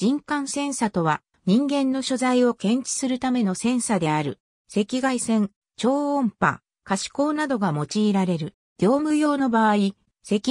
人感センサとは、人間の所在を検知するためのセンサである。赤外線、超音波、可視光などが用いられる。業務用の場合、赤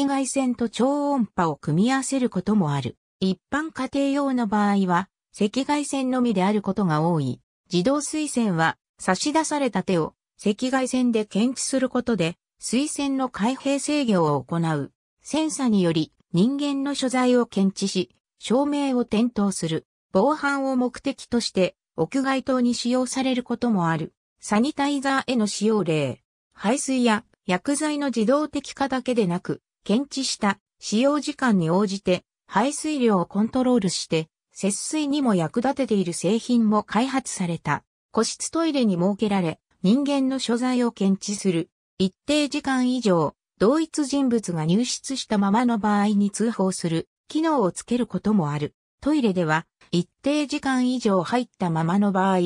外線と超音波を組み合わせることもある。一般家庭用の場合は、赤外線のみであることが多い。自動水栓は、差し出された手を赤外線で検知することで、水栓の開閉制御を行う。センサにより人間の所在を検知し、照明を点灯する、防犯を目的として屋外灯に使用されることもある。サニタイザーへの使用例。排水や薬剤の自動的化だけでなく、検知した使用時間に応じて排水量をコントロールして節水にも役立てている製品も開発された。個室トイレに設けられ、人間の所在を検知する。一定時間以上、同一人物が入室したままの場合に通報する。機能をつけることもある。トイレでは一定時間以上入ったままの場合、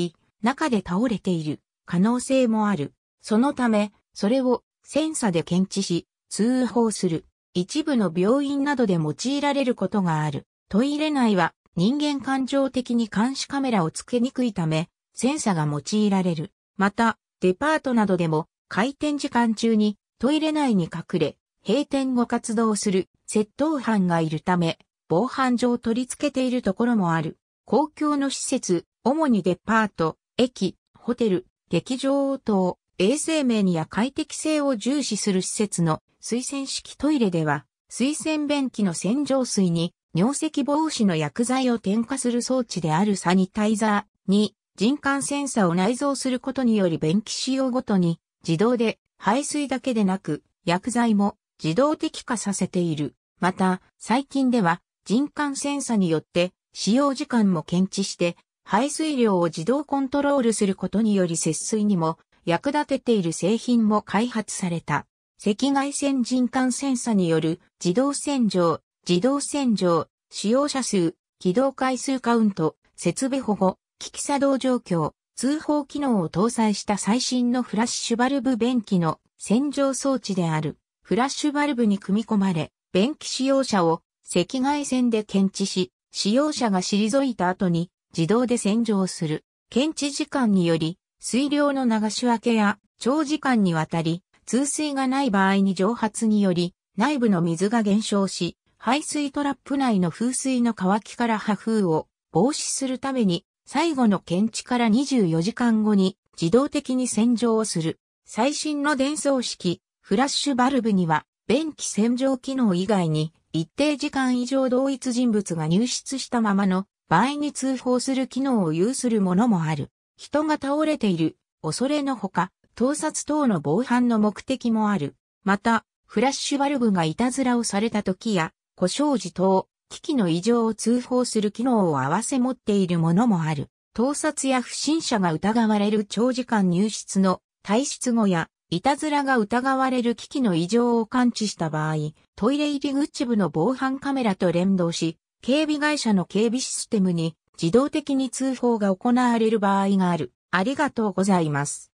中で倒れている可能性もある。そのため、それをセンサで検知し、通報する。一部の病院などで用いられることがある。トイレ内は人間感情的に監視カメラをつけにくいため、センサが用いられる。また、デパートなどでも開店時間中にトイレ内に隠れ、閉店後活動する窃盗犯がいるため、防犯上取り付けているところもある。公共の施設、主にデパート、駅、ホテル、劇場等、衛生面や快適性を重視する施設の水洗式トイレでは、水洗便器の洗浄水に尿石防止の薬剤を添加する装置であるサニタイザーに人感センサーを内蔵することにより便器使用ごとに自動で排水だけでなく薬剤も自動的化させている。また、最近では人感センサによって使用時間も検知して排水量を自動コントロールすることにより節水にも役立てている製品も開発された。赤外線人感センサによる自動洗浄、自動洗浄、使用者数、起動回数カウント、設備保護、機器作動状況、通報機能を搭載した最新のフラッシュバルブ便器の洗浄装置である。フラッシュバルブに組み込まれ、便器使用者を赤外線で検知し、使用者が退いた後に自動で洗浄する。検知時間により、水量の流し分けや長時間にわたり、通水がない場合に蒸発により、内部の水が減少し、排水トラップ内の風水の乾きから破風を防止するために、最後の検知から24時間後に自動的に洗浄をする。最新の伝送式、フラッシュバルブには、便器洗浄機能以外に、一定時間以上同一人物が入室したままの場合に通報する機能を有するものもある。人が倒れている、恐れのほか、盗撮等の防犯の目的もある。また、フラッシュバルブがいたずらをされた時や、故障時等、機器の異常を通報する機能を併せ持っているものもある。盗撮や不審者が疑われる長時間入室の退出後やいたずらが疑われる機器の異常を感知した場合、トイレ入り口部の防犯カメラと連動し、警備会社の警備システムに自動的に通報が行われる場合がある。ありがとうございます。